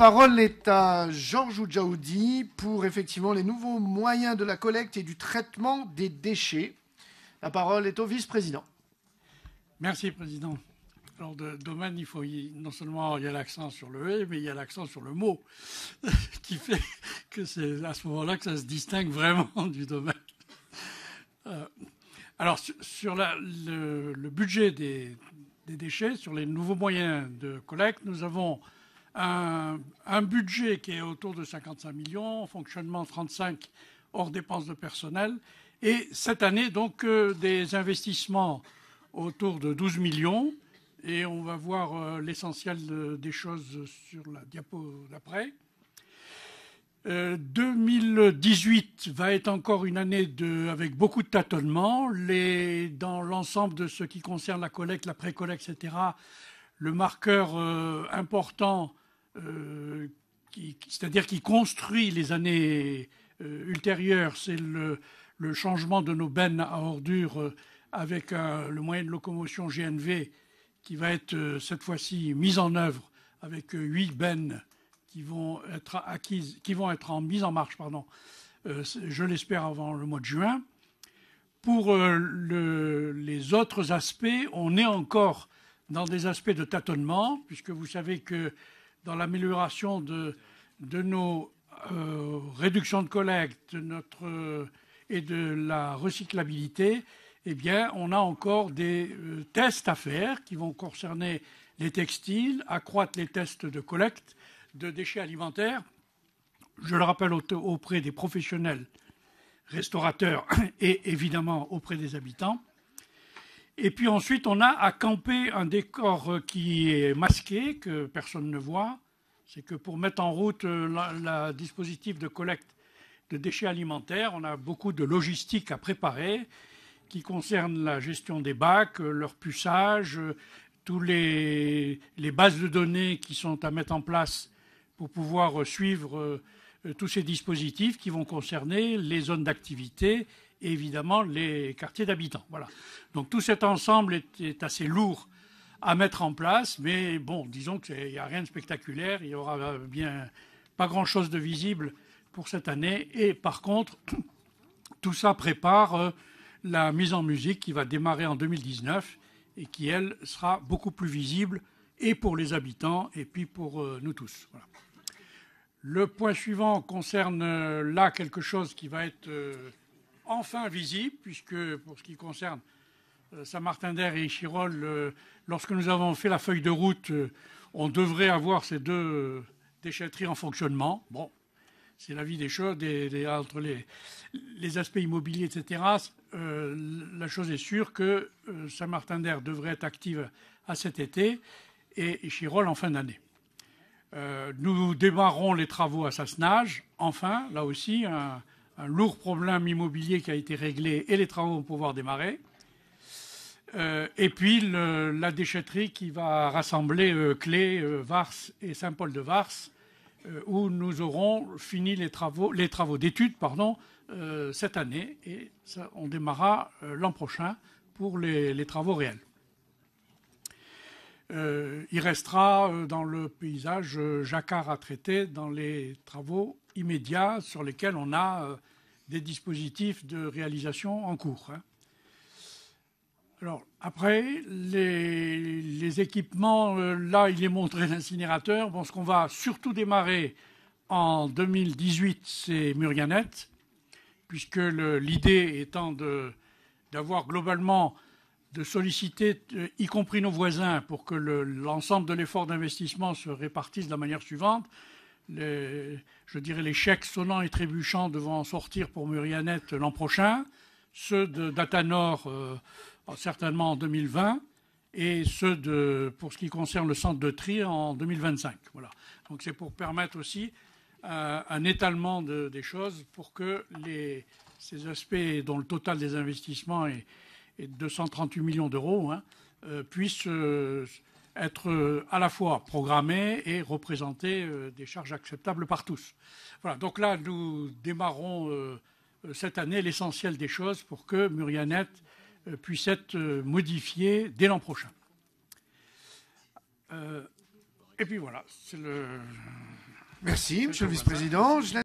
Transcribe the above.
La parole est à Georges Oudjaoudi pour effectivement les nouveaux moyens de la collecte et du traitement des déchets. La parole est au vice-président. Merci, président. Alors, de domaine, il faut non seulement il y a l'accent sur le et, mais il y a l'accent sur le mot, qui fait que c'est à ce moment-là que ça se distingue vraiment du domaine. Euh, alors, sur le, budget des, déchets, sur les nouveaux moyens de collecte, nous avons un, budget qui est autour de 55 millions, fonctionnement 35 hors dépenses de personnel, et cette année donc euh, des investissements autour de 12 millions, et on va voir euh, l'essentiel des choses sur la diapo d'après. 2018 euh, va être encore une année de, avec beaucoup de tâtonnements. Les, dans l'ensemble de ce qui concerne la collecte, la pré-collecte, etc., le marqueur important euh, c'est-à-dire qui construit les années euh, ultérieures. C'est le, changement de nos bennes à ordures euh, avec le moyen de locomotion GNV qui va être cette fois-ci mise en œuvre avec huit bennes qui vont être acquises, qui vont être en mise en marche, pardon, je l'espère avant le mois de juin. Pour les autres aspects, on est encore dans des aspects de tâtonnement, puisque vous savez que dans l'amélioration de, nos euh, réductions de collecte euh, et de la recyclabilité, eh bien, on a encore des euh, tests à faire qui vont concerner les textiles, accroître les tests de collecte de déchets alimentaires. Je le rappelle auprès des professionnels restaurateurs et évidemment auprès des habitants. Et puis ensuite, on a à camper un décor euh, qui est masqué, que personne ne voit. C'est que pour mettre en route euh, le dispositif de collecte de déchets alimentaires, on a beaucoup de logistique à préparer qui concerne la gestion des bacs, euh, leur puçage, toutes les bases de données qui sont à mettre en place pour pouvoir suivre tous ces dispositifs qui vont concerner les zones d'activité évidemment les quartiers d'habitants. Voilà. Donc tout cet ensemble est, assez lourd à mettre en place, mais bon, disons qu'il n'y a rien de spectaculaire, il n'y aura bien pas grand-chose de visible pour cette année, et par contre, tout ça prépare euh, la mise en musique qui va démarrer en 2019 et qui, elle, sera beaucoup plus visible et pour les habitants et puis pour euh, nous tous. Le point suivant concerne euh, là quelque chose qui va être enfin visible, puisque pour ce qui concerne euh, Saint-Martin-d'Air et Chirol, euh, lorsque nous avons fait la feuille de route, euh, on devrait avoir ces deux déchetteries en fonctionnement. Bon, c'est la vie des choses, entre les, aspects immobiliers, etc. la chose est sûre que Saint-Martin-d'Air devrait être active à cet été et Chirol en fin d'année. nous démarrons les travaux à Sassenage, enfin, là aussi, un, un lourd problème immobilier qui a été réglé et les travaux vont pouvoir démarrer. Euh, et puis la déchetterie qui va rassembler euh, Clé, euh, Vars et Saint-Paul-de-Vars, où nous aurons fini les travaux, les travaux d'études pardon, cette année et on démarrera l'an prochain pour les travaux réels. il restera dans le paysage Jacquard à traiter dans les travaux immédiats sur lesquels on a euh, des dispositifs de réalisation en cours. Hein. Alors, après, les, équipements, euh, là, il est montré l'incinérateur. Bon, ce qu'on va surtout démarrer en 2018, c'est murianet puisque l'idée étant d'avoir globalement, de solliciter, euh, y compris nos voisins, pour que l'ensemble de l'effort d'investissement se répartisse de la manière suivante je dirais, les chèques sonnants et trébuchants devant sortir pour Murianet l'an prochain, ceux de Datanor euh, bah, certainement en 2020 et ceux de, pour ce qui concerne le centre de tri en 2025. Voilà. Donc c'est pour permettre aussi euh, un étalement des choses pour que ces aspects dont le total des investissements est, de 238 millions d'euros hein, euh, puissent être euh, à la fois programmé et représenter euh, des charges acceptables par tous. Voilà, donc là, nous démarrons euh, cette année l'essentiel des choses pour que Murianet puisse être modifié dès l'an prochain. et puis voilà, c'est le. Merci, Monsieur le Vice-président.